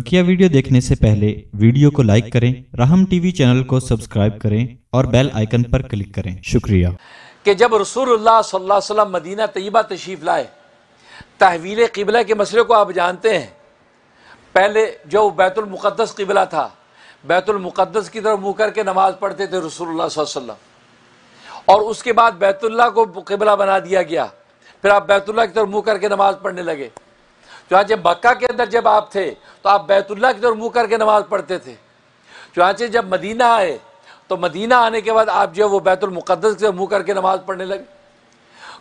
बकिया वीडियो देखने से पहले वीडियो को लाइक करें राहम टीवी चैनल को सब्सक्राइब करें और बेल आइकन पर क्लिक करें शुक्रिया कि जब रसूलुल्लाह सल्लल्लाहु अलैहि वसल्लम मदीना तय्यबा तशरीफ़ लाए तहवील किबला के मसले को आप जानते हैं पहले जो बैतुल मुक़द्दस किबला था बैतुल मुक़द्दस की तरफ मुँह करके नमाज़ पढ़ते थे रसूलुल्लाह वसल्लम और उसके बाद बैतुल्ला को किबला बना दिया गया फिर आप बैतुल्ला की तरफ मुँह करके नमाज़ पढ़ने लगे चुनाचे मक्का के अंदर जब आप थे तो आप बैतुल्ला की तरफ मुँह करके नमाज़ पढ़ते थे चुनाचे जब मदीना आए तो मदीना आने के बाद आप जो वो बैतुलमक़दस से मुँह करके नमाज़ पढ़ने लगे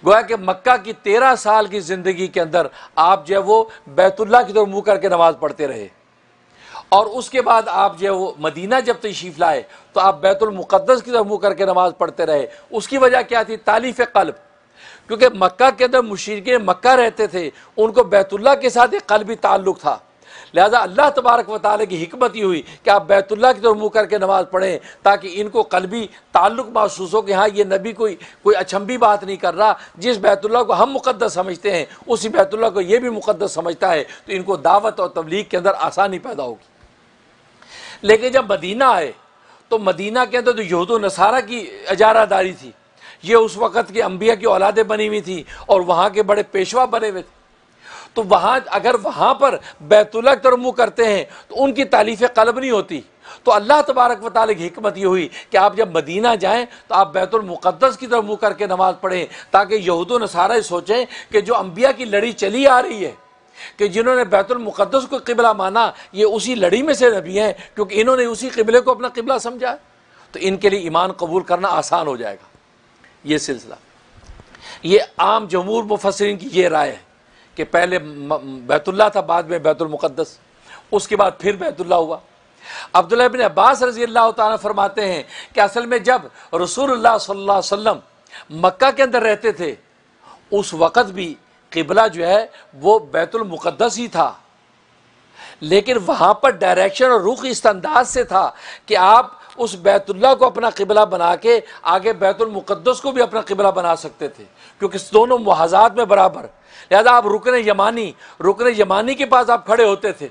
गोया कि मक्का की तेरह साल की ज़िंदगी के अंदर आप जो वो बैतुल्ला की तरफ मुँह करके नमाज़ पढ़ते रहे और उसके बाद आप जो है वो मदीना जब तशीफ लाए तो आप बैतुलमक़दस की तरफ मुँह करके नमाज़ पढ़ते रहे उसकी वजह क्या थी तालीफ़ कल्ब क्योंकि मक्का के अंदर मुशीरक मक्का रहते थे उनको बैतुल्ला के साथ एक कलबी ताल्लुक था लिहाजा अल्लाह तबारक व ताली की हमत ये हुई कि आप बैतुल्ला की तरफ मुँह करके नमाज़ पढ़ें ताकि इनको कलबी ताल्लुक महसूस हो कि हाँ ये नबी कोई कोई अचंभी बात नहीं कर रहा जिस बैतुल्ला को हम मुकदस समझते हैं उसी बैतुल्ला को ये भी मुकदस समझता है तो इनको दावत और तबलीग के अंदर आसानी पैदा होगी लेकिन जब मदीना आए तो मदीना के अंदर तो यहूद नसारा की अजारादारी थी ये उस वक़्त की अम्बिया की औलादें बनी हुई थी और वहाँ के बड़े पेशवा बने हुए थे तो वहाँ अगर वहाँ पर बैतुल्ला तर मुँह करते हैं तो उनकी तारीफ़ कलब नहीं होती तो अल्लाह तबारक वाल की हमत ये हुई कि आप जब मदीना जाएँ तो आप बैतुलमक़दस की तरफ मुँह करके नमाज़ पढ़ें ताकि यहूद नसारा सोचें कि जो अम्बिया की लड़ी चली आ रही है कि जिन्होंने बैतुलमक़दस को किबला माना ये उसी लड़ी में से नबी हैं क्योंकि इन्होंने उसी किबले को अपना किबला समझा तो इनके लिए ईमान कबूल करना आसान हो जाएगा ये सिलसिला ये आम जमूर मुफसरिन की ये राय है कि पहले बैतुल्ला था बाद में बैतुलमक़दस उसके बाद फिर बैतुल्ला हुआ अब्दुल्ला बिन अब्बास रजी अल्लाह तारा फरमाते हैं कि असल में जब रसूल सल्लम मक्का के अंदर रहते थे उस वक़्त भी किबला जो है वो बैतुलमक़दस ही था लेकिन वहाँ पर डायरेक्शन और रुख इस अंदाज से था कि आप उस बैतुल्ला को अपना किबला बना के आगे बैतुलमुक़दस को भी अपना किबला बना सकते थे क्योंकि दोनों महाजात में बराबर लिहाजा आप रुकन यमानी रुकन यमानी के पास आप खड़े होते थे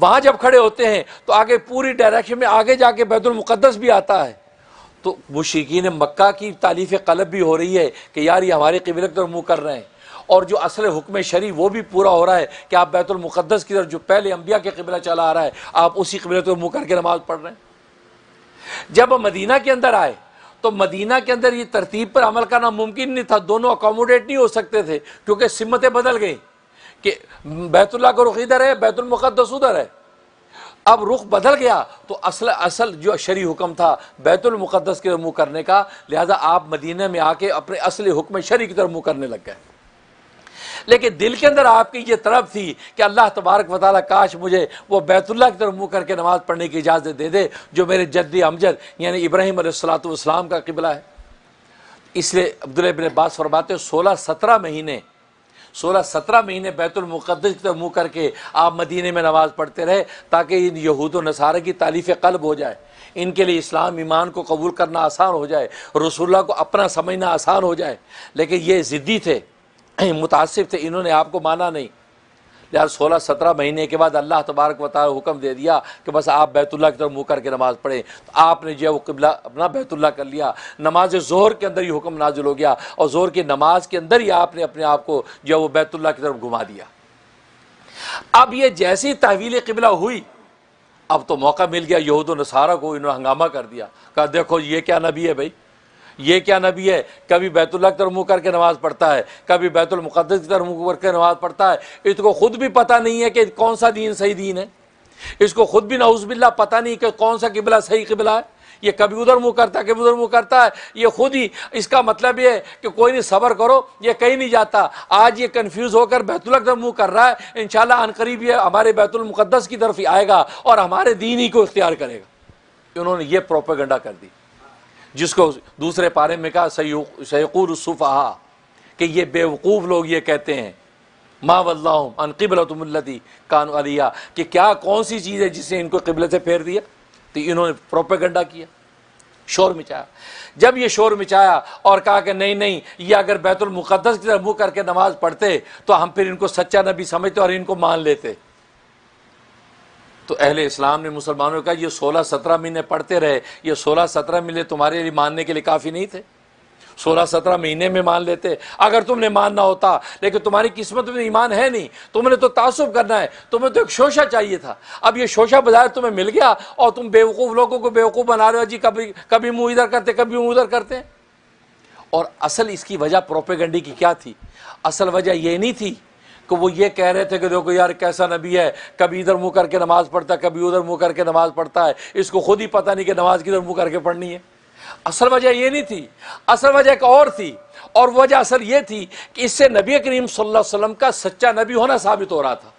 वहाँ जब खड़े होते हैं तो आगे पूरी डायरेक्शन में आगे जाके बैतुलमुक़दस भी आता है तो मुशिकीन मक्का की तारीफ़ कलब भी हो रही है कि यार ये हमारे किबले तरफ मुँह कर रहे हैं और जो असल हुक्म शरी वो भी पूरा हो रहा है कि आप बैतुलमुक़दस की तरफ जो पहले अम्बिया के किबला चला आ रहा है आप उसी किबले तो मुँह करके नमाज़ पढ़ रहे हैं जब मदीना के अंदर आए तो मदीना के अंदर ये तरतीब पर अमल करना मुमकिन नहीं था दोनों अकोमोडेट नहीं हो सकते थे क्योंकि सिमतें बदल गई कि बैतुल्ला का रुख इधर है बैतुलमुक़दस उधर है अब रुख बदल गया तो असल असल जो शरी हुक्म था बैतुलमक़दस के तरफ मुँह करने का लिहाजा आप मदीना में आके अपने असली हुक्म शरी की तरफ मुँह करने लग गए लेकिन दिल के अंदर आपकी ये तरफ थी कि अल्लाह तबारक वाली काश मुझे वो बैतुल्ला की तरफ मुँह करके नमाज़ पढ़ने की इजाज़त दे दे जो मेरे जद्दी अमजद यानी इब्राहिम सलातम का किबला है इसलिए अब्दुलबिन अब्बास फरमाते सोलह सत्रह महीने सोलह सत्रह महीने बैतुलमक़दस की तरफ मुँह करके आप मदीने में नमाज़ पढ़ते रहे ताकि इन यहूद नसारे की तारीफ़ कल्ब हो जाए इनके लिए इस्लाम ईमान को कबूल करना आसान हो जाए रसुल्ला को अपना समझना आसान हो जाए लेकिन ये ज़िद्दी थे मुतासब थे इन्होंने आपको माना नहीं लिहाजा सोलह सत्रह महीने के बाद अल्लाह तबारक वाली हुक्म दे दिया कि बस आप बैतुल्ला की तरफ मुँह करके नमाज़ पढ़ें तो आपने जो वो किबला अपना बैतुल्ला कर लिया नमाज ज़ोहर के अंदर ही हुक्म नाजुल हो गया और ज़ोर की नमाज के अंदर ही आपने अपने आप को जो वो बैतुल्ला की तरफ घुमा दिया अब यह जैसी तहवील किबला हुई अब तो मौका मिल गया यहूद नसारा को इन्होंने हंगामा कर दिया कहा देखो ये क्या नबी है भाई ये क्या नबी है कभी बैतुल्ला की तरफ मुँह करके नमाज़ पढ़ता है कभी बैतुलमक़दस की तरफ मुँह करके नमाज़ पढ़ता है इसको ख़ुद भी पता नहीं है कि कौन सा दीन सही दीन है इसको ख़ुद भी नउज़बिल्ला पता नहीं कि कौन सा किबला सही किबला है ये कभी उधर मुँह करता है कभी उधर मुँह करता है ये खुद ही इसका मतलब ये है कि कोई नहीं सबर करो ये कहीं नहीं जाता आज ये कन्फ्यूज़ होकर बैतुल्ला की तरफ मुँह कर रहा है इन अनकरीब ये हमारे बैतुलमक़दस की तरफ ही आएगा और हमारे दीन ही को इख्तियार करेगा उन्होंने ये प्रोपेगेंडा कर दी जिसको दूसरे पारे में कहा सैकुर सुफहा कि ये बेवकूफ़ लोग ये कहते हैं माँ वल्लाम अनकबलतमल्लती कान अलिया कि क्या कौन सी चीज़ है जिसने इनको किबल से फेर दिया तो इन्होंने प्रोपेगंडा किया शोर मिचाया जब ये शोर मिचाया और कहा कि नहीं नहीं ये अगर बैतुलमुक़दस की तरफ मुँह करके नमाज़ पढ़ते तो हम फिर इनको सच्चा नबी समझते और इनको मान लेते तो अहले इस्लाम ने मुसलमानों का ये सोलह सत्रह महीने पढ़ते रहे ये सोलह सत्रह महीने तुम्हारे लिए मानने के लिए काफ़ी नहीं थे सोलह सत्रह महीने में मान लेते अगर तुमने मानना होता लेकिन तुम्हारी किस्मत में ईमान है नहीं तुमने तो तासुब करना है तुम्हें तो एक शोशा चाहिए था अब ये शोशा बाजार तुम्हें मिल गया और तुम बेवकूफ़ लोगों को बेवकूफ़ बना रहे हो जी कभी कभी मुँह इधर करते कभी मुँह उधर करते और असल इसकी वजह प्रोपेगंडी की क्या थी असल वजह ये नहीं थी तो वो ये कह रहे थे कि देखो यार कैसा नबी है कभी इधर मुँह करके नमाज़ पढ़ता है कभी उधर मुँह करके नमाज़ पढ़ता है इसको खुद ही पता नहीं कि नमाज़ किधर मुँह करके पढ़नी है असल वजह ये नहीं थी असल वजह एक और थी और वजह असल ये थी कि इससे नबी करीम सल्लल्लाहु अलैहि वसल्लम का सच्चा नबी होना साबित हो रहा था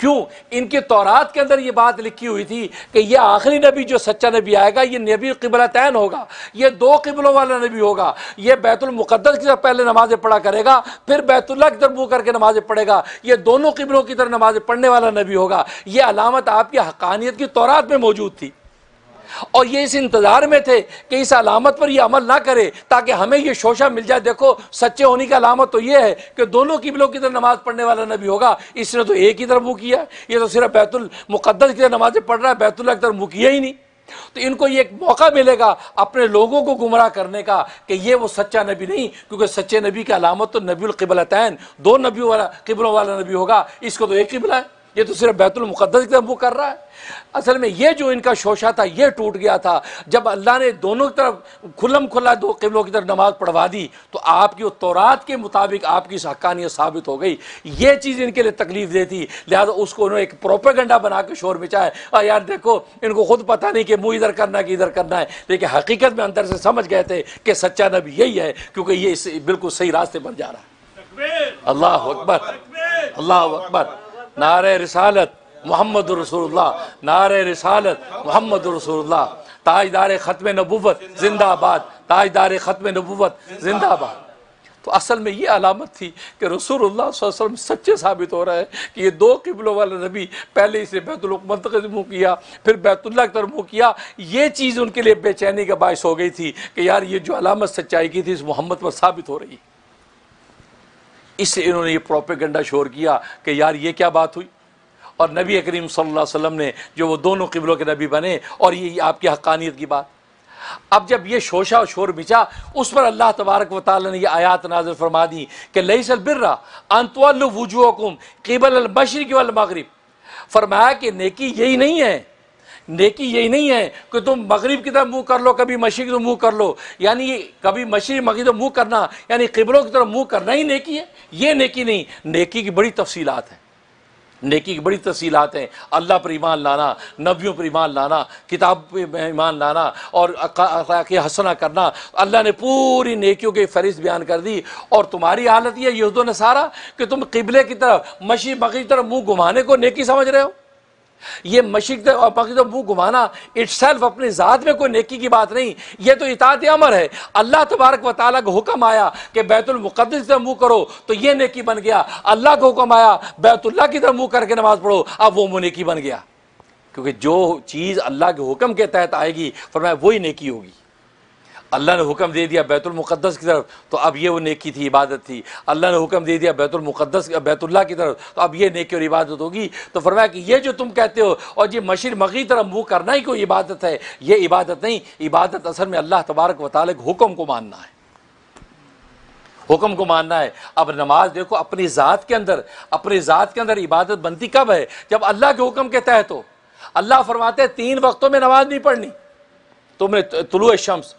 क्यों इनके तौरात के अंदर ये बात लिखी हुई थी कि यह आखिरी नबी जो सच्चा नबी आएगा ये नबी तैन होगा ये दो किबलों वाला नबी होगा ये बैतुलमक़दस की तरफ पहले नमाज़ें पढ़ा करेगा फिर बैतुल्ला की तरफ मुँह करके नमाज़ें पढ़ेगा ये दोनों किबलों की तरफ नमाज़ें पढ़ने वाला नबी होगा ये अलामत आपकी हकानियत की तौरात में मौजूद थी और ये इस इंतज़ार में थे कि इस अलामत पर यह अमल ना करे ताकि हमें यह शोशा मिल जाए देखो सच्चे होने की अलामत तो यह है कि दोनों किबलों की तरफ नमाज़ पढ़ने वाला नबी होगा इसने तो एक ही तरफ मुँह किया ये तो सिर्फ बैतुल मुकदस की तरफ नमाज़ें पढ़ रहा है बैतुल्ला की तरफ मुँह किया ही नहीं तो इनको ये एक मौका मिलेगा अपने लोगों को गुमराह करने का कि ये वो सच्चा नबी नहीं क्योंकि सच्चे नबी की अलामत तो नबीकिबलतैन दो नबियों वाला किबलों वाला नबी होगा इसको तो एक किबला है ये तो सिर्फ बैतुल की तरफ वो कर रहा है असल में ये जो इनका शोशा था ये टूट गया था जब अल्लाह ने दोनों की तरफ खुलम खुला दो किबलों की तरफ नमाज पढ़वा दी तो आपकी तौरात के मुताबिक आपकी हकानियत साबित हो गई ये चीज़ इनके लिए तकलीफ देती लिहाजा उसको उन्होंने एक प्रोपेगंडा बना के शोर मचाया और यार देखो इनको खुद पता नहीं कि मुँह इधर करना है कि इधर करना है लेकिन हकीकत में अंदर से समझ गए थे कि सच्चा नबी यही है क्योंकि ये बिल्कुल सही रास्ते पर जा रहा है अल्लाह अकबर अल्लाह अकबर नार रसालत मोहम्मद रसूलुल्लाह नार रसालत मोहम्मद रसूलुल्लाह ताजदार ख़त्म नबूवत जिंदाबाद ताजदार ख़त्म नबूवत जिंदाबाद तो असल में ये अलामत थी कि रसूलुल्लाह वसल्लम सच्चे साबित हो रहा है कि ये दो किबलों वाला नबी पहले इसे बैतुलमत मुँह किया फिर बैतुल्ला की तरफ मुँह किया ये चीज़ उनके लिए बेचैनी का बायस हो गई थी कि यार ये जो अलामत सच्चाई की थी इस मोहम्मद पर साबित हो रही है इससे इन्होंने ये प्रोपेगेंडा शोर किया कि यार ये क्या बात हुई और नबी करीम सल्लल्लाहु अलैहि वसल्लम ने जो वो दोनों किबलों के नबी बने और ये आपकी हकानियत की बात अब जब ये शोशा और शोर बिछा उस पर अल्लाह तबारक व ताल ने यह आयात नाजर फरमा दी कि लई सल बिर्रा अंतवल वजूकुम केबल अलमशरक वाल फरमाया कि नेकी यही नहीं है नेकी यही नहीं है कि तुम मगरब की तरफ मुँह कर लो कभी मशीक की मुंह मुँह कर लो यानी कभी मशीक मगी तरफ मुँह करना यानी किबलों की तरफ मुँह करना ही नेकी है ये नेकी नहीं नेकी की बड़ी तफसीलात हैं नेकी की बड़ी तफसीलात हैं अल्लाह पर ईमान लाना नबियों पर ईमान लाना किताब पर ईमान लाना और के हसना करना अल्लाह ने पूरी नेकियों की फहरिस्त बयान कर दी और तुम्हारी हालत यह यहदो ने सारा कि तुम किबले की तरफ मशी मगी की तरफ मुँह घुमाने को नेकी समझ रहे हो ये मशिक और बाकी तो मुंह घुमाना इट्स अपनी ज़ात में कोई नेकी की बात नहीं ये तो इतात अमर है अल्लाह तबारक व ताली का हुक्म आया कि बैतुलमुकदस से मुंह करो तो ये नेकी बन गया अल्लाह का हुक्म आया बैतुल्ला की तरफ मुंह करके नमाज़ पढ़ो अब वो मुँह नेकी बन गया क्योंकि जो चीज़ अल्लाह के हुक्म के तहत आएगी फरमाया वही नेकी होगी अल्लाह ने हुक्म दे दिया बैतुलमुक़दस की तरफ तो अब ये वो नेकी थी इबादत थी अल्लाह ने हुक्म दे दिया बैतुलमक़दस बैतुल्ला की तरफ तो अब ये नेकी और इबादत होगी तो फरमाया कि ये जो तुम कहते हो और ये मशीर मगी तरफ मुँह करना ही कोई इबादत है ये इबादत नहीं इबादत असल में अल्लाह तबारक वाल हुक्म को मानना है हुक्म को मानना है अब नमाज देखो अपनी ज़ात के अंदर अपनी ज़ात के अंदर इबादत बनती कब है जब अल्लाह के हुक्म के तहत हो अल्लाह फरमाते हैं तीन वक्तों में नमाज नहीं पढ़नी तुमने तुलु शम्स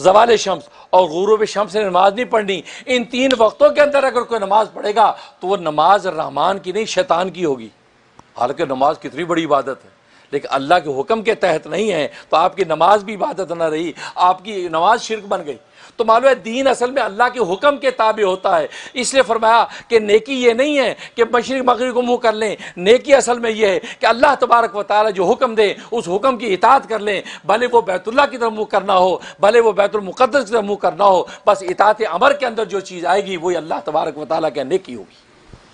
जवाल शम्स और गुरूब शम्स ने नमाज नहीं पढ़नी इन तीन वक्तों के अंदर अगर कोई नमाज पढ़ेगा तो वह नमाज रहमान की नहीं शैतान की होगी हालांकि नमाज कितनी बड़ी इबादत है लेकिन अल्लाह के हुक्म के तहत नहीं है तो आपकी नमाज भी इबादत ना रही आपकी नमाज शिरक बन गई तो मालूम है दीन असल में अल्लाह के हुक्म के ताबे होता है इसलिए फरमाया कि नेकी ये नहीं है कि मशरक मगरब को मुँह कर लें नेकी असल में यह है कि अल्लाह तबारक व ताली जो हुक्म दें उस हुक्म की इतात कर लें भले वो बैतुल्ला की तरफ मुँह करना हो भले वो बैतुलमक़दस की तरफ मुँह करना हो बस इतात अमर के अंदर जो चीज़ आएगी वही अल्लाह तबारक व ताली की नेकी होगी